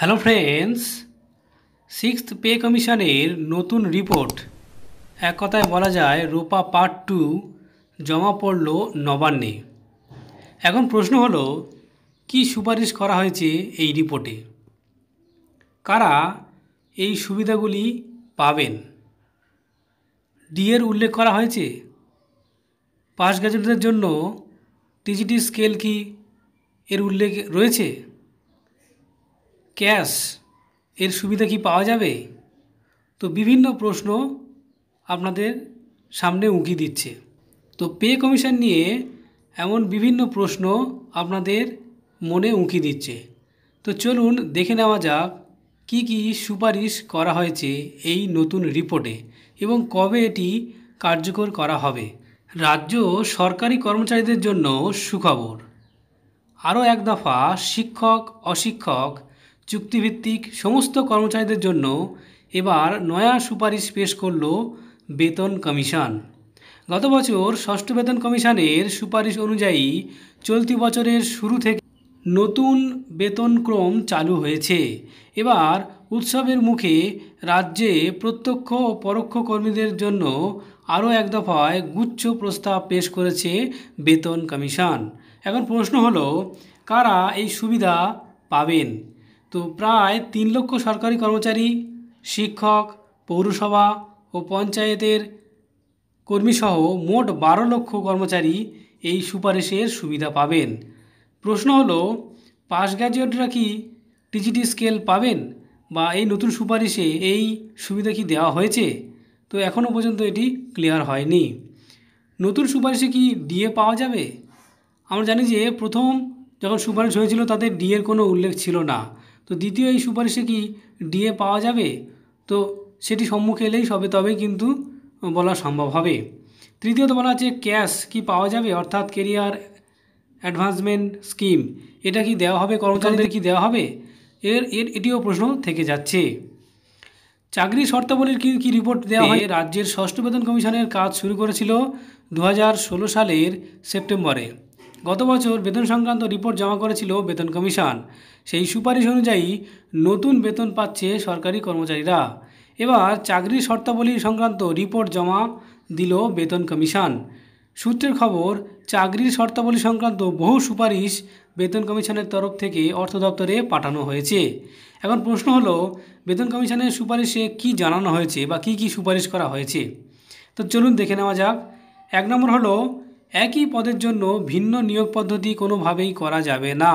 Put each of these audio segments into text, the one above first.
hello friends sixth pay কমিশনের নতুন report এক কথায় বলা যায় রোপা পার্ট টু জমা পড়ল নবান্নে এখন প্রশ্ন হলো কি সুপারিশ করা হয়েছে এই রিপোর্টে কারা এই সুবিধাগুলি পাবেন ডিএর উল্লেখ করা হয়েছে পাস গ্রাজুয়েটদের জন্য টিজিটি স্কেল কি এর উল্লেখ রয়েছে ক্যাশ এর সুবিধা কি পাওয়া যাবে তো বিভিন্ন প্রশ্ন আপনাদের সামনে উঁকি দিচ্ছে তো পে কমিশন নিয়ে এমন বিভিন্ন প্রশ্ন আপনাদের মনে উঁকি দিচ্ছে তো চলুন দেখে নেওয়া যাক কি কি সুপারিশ করা হয়েছে এই নতুন রিপোর্টে এবং কবে এটি কার্যকর করা হবে রাজ্য সরকারি কর্মচারীদের জন্য সুখবর আরও এক দফা শিক্ষক অশিক্ষক চুক্তিভিত্তিক সমস্ত কর্মচারীদের জন্য এবার নয়া সুপারিশ পেশ করল বেতন কমিশন গত বছর ষষ্ঠ বেতন কমিশনের সুপারিশ অনুযায়ী চলতি বছরের শুরু থেকে নতুন বেতনক্রম চালু হয়েছে এবার উৎসবের মুখে রাজ্যে প্রত্যক্ষ ও পরোক্ষ কর্মীদের জন্য আরও এক দফায় গুচ্ছ প্রস্তাব পেশ করেছে বেতন কমিশন এখন প্রশ্ন হলো কারা এই সুবিধা পাবেন তো প্রায় তিন লক্ষ সরকারি কর্মচারী শিক্ষক পৌরসভা ও পঞ্চায়েতের কর্মীসহ মোট বারো লক্ষ কর্মচারী এই সুপারিশের সুবিধা পাবেন প্রশ্ন হলো পাস গ্র্যাজুয়েটরা কি টিজিটি স্কেল পাবেন বা এই নতুন সুপারিশে এই সুবিধা কি দেওয়া হয়েছে তো এখনও পর্যন্ত এটি ক্লিয়ার হয়নি নতুন সুপারিশে কি ডিএ পাওয়া যাবে আমরা জানি যে প্রথম যখন সুপারিশ হয়েছিল তাদের ডিএর কোনো উল্লেখ ছিল না তো দ্বিতীয় এই সুপারিশে কি ডিএ পাওয়া যাবে তো সেটি সম্মুখে এলেই সবে তবেই কিন্তু বলা সম্ভব হবে তৃতীয়ত বলা আছে ক্যাশ কি পাওয়া যাবে অর্থাৎ কেরিয়ার অ্যাডভান্সমেন্ট স্কিম এটা কি দেওয়া হবে কর্মচারীদের কি দেওয়া হবে এর এর এটিও প্রশ্ন থেকে যাচ্ছে চাকরি শর্তাবলীর কি কি রিপোর্ট দেওয়া হয় রাজ্যের ষষ্ঠ বেতন কমিশনের কাজ শুরু করেছিল দু সালের সেপ্টেম্বরে গত বছর বেতন সংক্রান্ত রিপোর্ট জমা করেছিল বেতন কমিশন সেই সুপারিশ অনুযায়ী নতুন বেতন পাচ্ছে সরকারি কর্মচারীরা এবার চাকরির শর্তাবলী সংক্রান্ত রিপোর্ট জমা দিল বেতন কমিশন সূত্রের খবর চাকরির শর্তাবলী সংক্রান্ত বহু সুপারিশ বেতন কমিশনের তরফ থেকে অর্থ দপ্তরে পাঠানো হয়েছে এখন প্রশ্ন হলো বেতন কমিশনের সুপারিশে কি জানানো হয়েছে বা কি কি সুপারিশ করা হয়েছে তো চলুন দেখে নেওয়া যাক এক নম্বর হলো একই পদের জন্য ভিন্ন নিয়োগ পদ্ধতি কোনোভাবেই করা যাবে না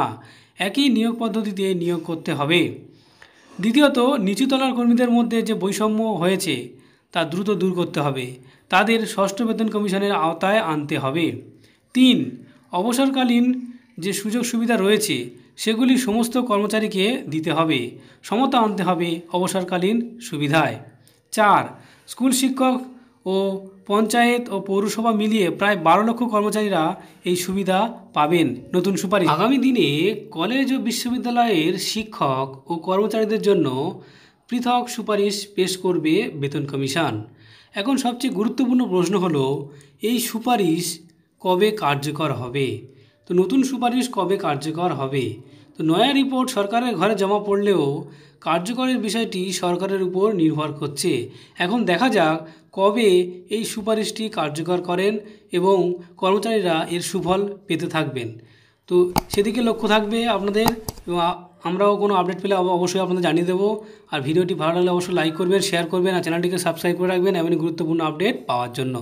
একই নিয়োগ পদ্ধতিতে নিয়োগ করতে হবে দ্বিতীয়ত নিচুতলার কর্মীদের মধ্যে যে বৈষম্য হয়েছে তা দ্রুত দূর করতে হবে তাদের ষষ্ঠ বেতন কমিশনের আওতায় আনতে হবে তিন অবসরকালীন যে সুযোগ সুবিধা রয়েছে সেগুলি সমস্ত কর্মচারীকে দিতে হবে সমতা আনতে হবে অবসরকালীন সুবিধায় চার স্কুল শিক্ষক ও পঞ্চায়েত ও পৌরসভা মিলিয়ে প্রায় বারো লক্ষ কর্মচারীরা এই সুবিধা পাবেন নতুন সুপারিশ আগামী দিনে কলেজ ও বিশ্ববিদ্যালয়ের শিক্ষক ও কর্মচারীদের জন্য পৃথক সুপারিশ পেশ করবে বেতন কমিশন এখন সবচেয়ে গুরুত্বপূর্ণ প্রশ্ন হল এই সুপারিশ কবে কার্যকর হবে তো নতুন সুপারিশ কবে কার্যকর হবে তো নয়া রিপোর্ট সরকারের ঘরে জমা পড়লেও কার্যকরের বিষয়টি সরকারের উপর নির্ভর করছে এখন দেখা যাক কবে এই সুপারিশটি কার্যকর করেন এবং কর্মচারীরা এর সুফল পেতে থাকবেন তো সেদিকে লক্ষ্য থাকবে আপনাদের এবং আমরাও কোনো আপডেট পেলে অবশ্যই আপনাদের জানিয়ে দেবো আর ভিডিওটি ভালো লাগলে অবশ্যই লাইক করবেন শেয়ার করবেন আর চ্যানেলটিকে সাবস্ক্রাইব করে রাখবেন এমনই গুরুত্বপূর্ণ আপডেট পাওয়ার জন্য